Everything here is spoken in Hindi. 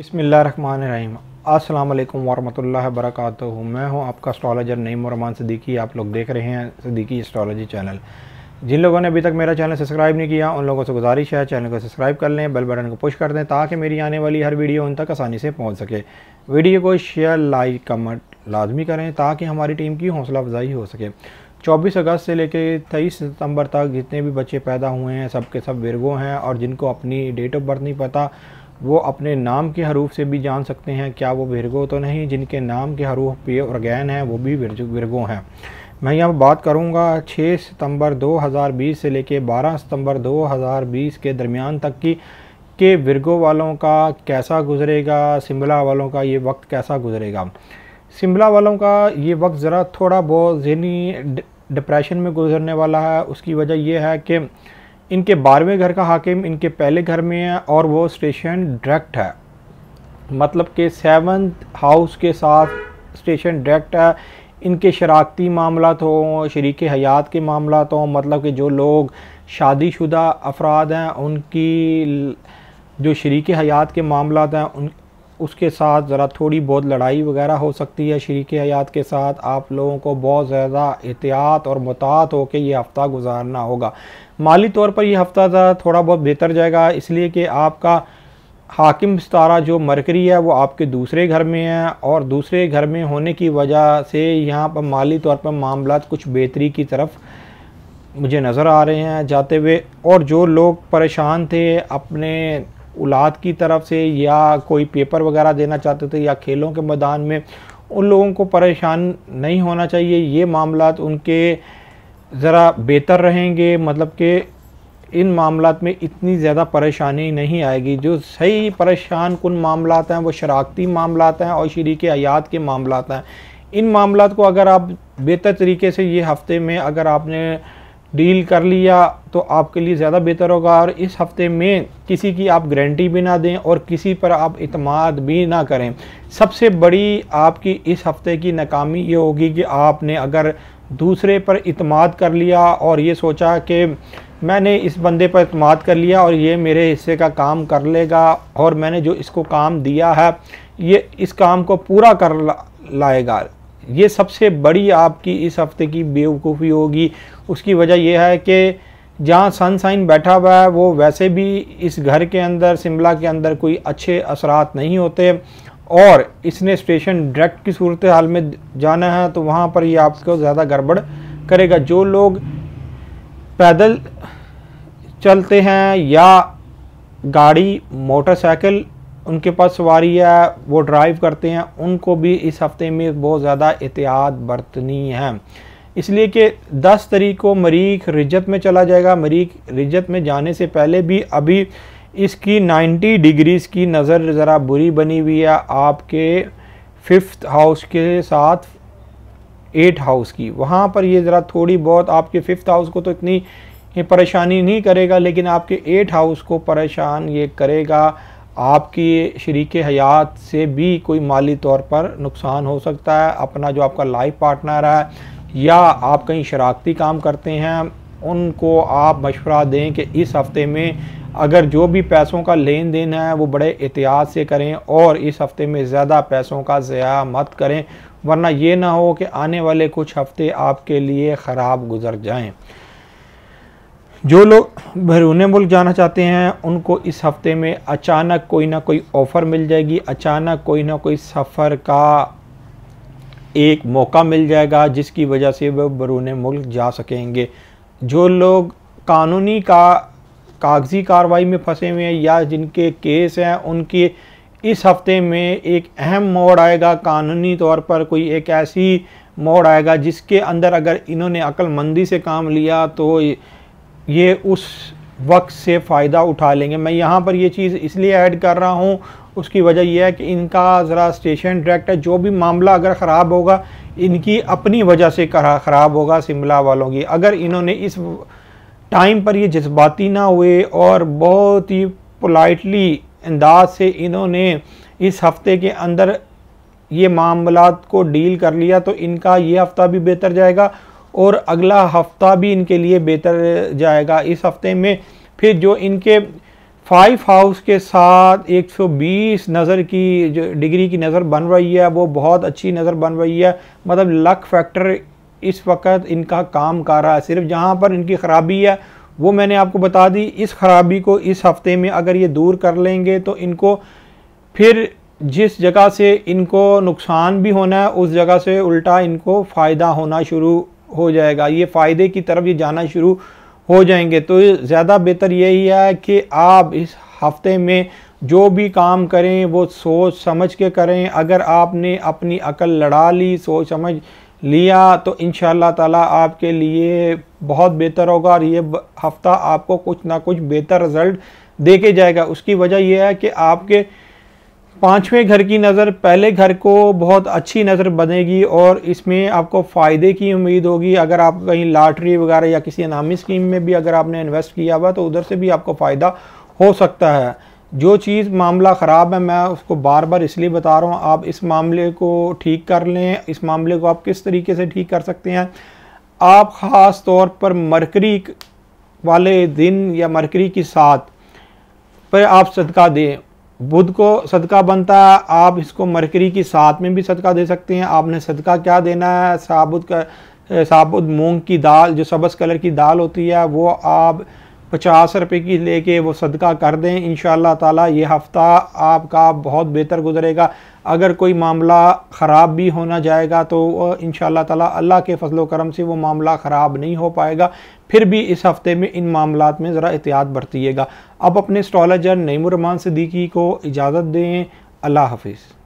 बसमीम अस्सलाम वालेकुम वरक मैं हूं आपका स्ट्रॉलोजर नईम रमान सदीकी आप लोग देख रहे हैं सदीकी एस्ट्रॉलोजी चैनल जिन लोगों ने अभी तक मेरा चैनल सब्सक्राइब नहीं किया उन लोगों से गुजारिश है चैनल को सब्सक्राइब कर लें बेल बटन को पुश कर दें ताकि मेरी आने वाली हर वीडियो उन तक आसानी से पहुँच सके वीडियो को शेयर लाइक कमेंट लाजमी करें ताकि हमारी टीम की हौसला अफजाई हो सके चौबीस अगस्त से लेकर तेईस सितंबर तक जितने भी बच्चे पैदा हुए हैं सब के सब वर्गो हैं और जिनको अपनी डेट ऑफ बर्थ नहीं पता वो अपने नाम के हरूफ से भी जान सकते हैं क्या वो विरगो तो नहीं जिनके नाम के हरूफ पे और गैन हैं वो भी विरगो हैं मैं यहाँ बात करूँगा 6 सितंबर 2020 से लेके 12 सितंबर 2020 के दरमियान तक की के विरगो वालों का कैसा गुजरेगा शिमला वालों का ये वक्त कैसा गुजरेगा शिमला वालों का ये वक्त ज़रा थोड़ा बहुत जहनी डिप्रेशन में गुजरने वाला है उसकी वजह यह है कि इनके बारहवें घर का हाकिम इनके पहले घर में है और वो स्टेशन डायरेक्ट है मतलब कि सेवन्थ हाउस के साथ स्टेशन डायरेक्ट है इनके शराकती मामला तो हों शरीक हयात के मामला तो हों मतलब कि जो लोग शादीशुदा अफराद हैं उनकी जो शरीक हयात के मामला हैं उन उसके साथ ज़रा थोड़ी बहुत लड़ाई वगैरह हो सकती है शरीक हयात के साथ आप लोगों को बहुत ज़्यादा एहतियात और मुतात होकर ये हफ़्ता गुजारना होगा माली तौर पर यह हफ़्ता ज़रा थोड़ा बहुत बेहतर जाएगा इसलिए कि आपका हाकिम सितारा जो मरकरी है वो आपके दूसरे घर में है और दूसरे घर में होने की वजह से यहाँ पर माली तौर पर मामला कुछ बेहतरी की तरफ मुझे नज़र आ रहे हैं जाते हुए और जो लोग परेशान थे अपने औलाद की तरफ से या कोई पेपर वगैरह देना चाहते थे या खेलों के मैदान में उन लोगों को परेशान नहीं होना चाहिए ये मामला उनके ज़रा बेहतर रहेंगे मतलब कि इन मामला में इतनी ज़्यादा परेशानी नहीं आएगी जो सही परेशान कन मामला हैं वो शराखती मामला हैं और शरीक हयात के मामला हैं इन मामला को अगर आप बेहतर तरीके से ये हफ़्ते में अगर आपने डील कर लिया तो आपके लिए ज़्यादा बेहतर होगा और इस हफ्ते में किसी की आप गारंटी भी ना दें और किसी पर आप इतमाद भी ना करें सबसे बड़ी आपकी इस हफ्ते की नाकामी ये होगी कि आपने अगर दूसरे पर इतमाद कर लिया और ये सोचा कि मैंने इस बंदे पर इतम कर लिया और ये मेरे हिस्से का काम कर लेगा और मैंने जो इसको काम दिया है ये इस काम को पूरा कर लाएगा ये सबसे बड़ी आपकी इस हफ्ते की बेवकूफ़ी होगी उसकी वजह यह है कि जहाँ सन साइन बैठा हुआ है वो वैसे भी इस घर के अंदर शिमला के अंदर कोई अच्छे असरात नहीं होते और इसने स्टेशन डायरेक्ट की सूरत हाल में जाना है तो वहाँ पर ये आपको ज़्यादा गड़बड़ करेगा जो लोग पैदल चलते हैं या गाड़ी मोटरसाइकिल उनके पास सवारी है वो ड्राइव करते हैं उनको भी इस हफ्ते में बहुत ज़्यादा एहतियात बरतनी है इसलिए कि दस तरीक़ को मरीख रिजत में चला जाएगा मरीख रिजत में जाने से पहले भी अभी इसकी 90 डिग्रीज़ की नज़र ज़रा बुरी बनी हुई है आपके फिफ्थ हाउस के साथ एट हाउस की वहाँ पर ये ज़रा थोड़ी बहुत आपके फिफ्थ हाउस को तो इतनी परेशानी नहीं करेगा लेकिन आपके एट हाउस को परेशान ये करेगा आपकी शरीक हयात से भी कोई माली तौर पर नुकसान हो सकता है अपना जो आपका लाइफ पार्टनर है या आप कहीं शरारती काम करते हैं उनको आप मशवरा दें कि इस हफ़्ते में अगर जो भी पैसों का लेन देन है वो बड़े एहतियात से करें और इस हफ़्ते में ज़्यादा पैसों का ज़या मत करें वरना ये ना हो कि आने वाले कुछ हफ़्ते आपके लिए ख़राब गुजर जाएं। जो लोग बैरून मुल्क जाना चाहते हैं उनको इस हफ़्ते में अचानक कोई ना कोई ऑफ़र मिल जाएगी अचानक कोई ना कोई सफ़र का एक मौका मिल जाएगा जिसकी वजह से वह बरून मुल्क जा सकेंगे जो लोग कानूनी का कागजी कार्रवाई में फंसे हुए हैं या जिनके केस हैं उनके इस हफ्ते में एक अहम मोड़ आएगा कानूनी तौर पर कोई एक ऐसी मोड़ आएगा जिसके अंदर अगर इन्होंने अक्लमंदी से काम लिया तो ये उस वक्त से फ़ायदा उठा लेंगे मैं यहाँ पर ये चीज़ इसलिए ऐड कर रहा हूँ उसकी वजह यह है कि इनका ज़रा स्टेशन डायरेक्ट जो भी मामला अगर ख़राब होगा इनकी अपनी वजह से ख़राब होगा शिमला वालों की अगर इन्होंने इस टाइम पर ये जज्बाती ना हुए और बहुत ही पोलाइटली अंदाज से इन्होंने इस हफ्ते के अंदर ये मामला को डील कर लिया तो इनका ये हफ़्ता भी बेहतर जाएगा और अगला हफ्ता भी इनके लिए बेहतर जाएगा इस हफ्ते में फिर जो इनके फाइव हाउस के साथ 120 नज़र की जो डिग्री की नज़र बन रही है वो बहुत अच्छी नज़र बन रही है मतलब लक फैक्टर इस वक्त इनका काम कर रहा है सिर्फ जहाँ पर इनकी ख़राबी है वो मैंने आपको बता दी इस ख़राबी को इस हफ्ते में अगर ये दूर कर लेंगे तो इनको फिर जिस जगह से इनको नुकसान भी होना है उस जगह से उल्टा इनको फ़ायदा होना शुरू हो जाएगा ये फ़ायदे की तरफ ये जाना शुरू हो जाएंगे तो ज़्यादा बेहतर यही है कि आप इस हफ्ते में जो भी काम करें वो सोच समझ के करें अगर आपने अपनी अकल लड़ा ली सोच समझ लिया तो इन ताला आपके लिए बहुत बेहतर होगा और ये हफ़्ता आपको कुछ ना कुछ बेहतर रिज़ल्ट दे के जाएगा उसकी वजह यह है कि आपके पाँचवें घर की नज़र पहले घर को बहुत अच्छी नज़र बनेगी और इसमें आपको फ़ायदे की उम्मीद होगी अगर आप कहीं लॉटरी वगैरह या किसी इनामी स्कीम में भी अगर आपने इन्वेस्ट किया हुआ तो उधर से भी आपको फ़ायदा हो सकता है जो चीज़ मामला ख़राब है मैं उसको बार बार इसलिए बता रहा हूँ आप इस मामले को ठीक कर लें इस मामले को आप किस तरीके से ठीक कर सकते हैं आप ख़ास तौर पर मरकरी वाले दिन या मरकरी की साथ पर आप सदका दें बुध को सदका बनता है आप इसको मरकरी की साथ में भी सदका दे सकते हैं आपने सदका क्या देना है साबुत का साबुत मूंग की दाल जो सबस कलर की दाल होती है वो आप पचास रुपए की लेके वो सदका कर दें इन ताला ये हफ़्ता आपका बहुत बेहतर गुजरेगा अगर कोई मामला ख़राब भी होना जाएगा तो इन ताला अल्लाह के फजलो करम से वो मामला ख़राब नहीं हो पाएगा फिर भी इस हफ़्ते में इन मामला में ज़रा एहतियात बरतीएगा अब अपने स्टॉलजर नईमरमान सदीकी को इजाज़त दें अल्लाह हाफिज़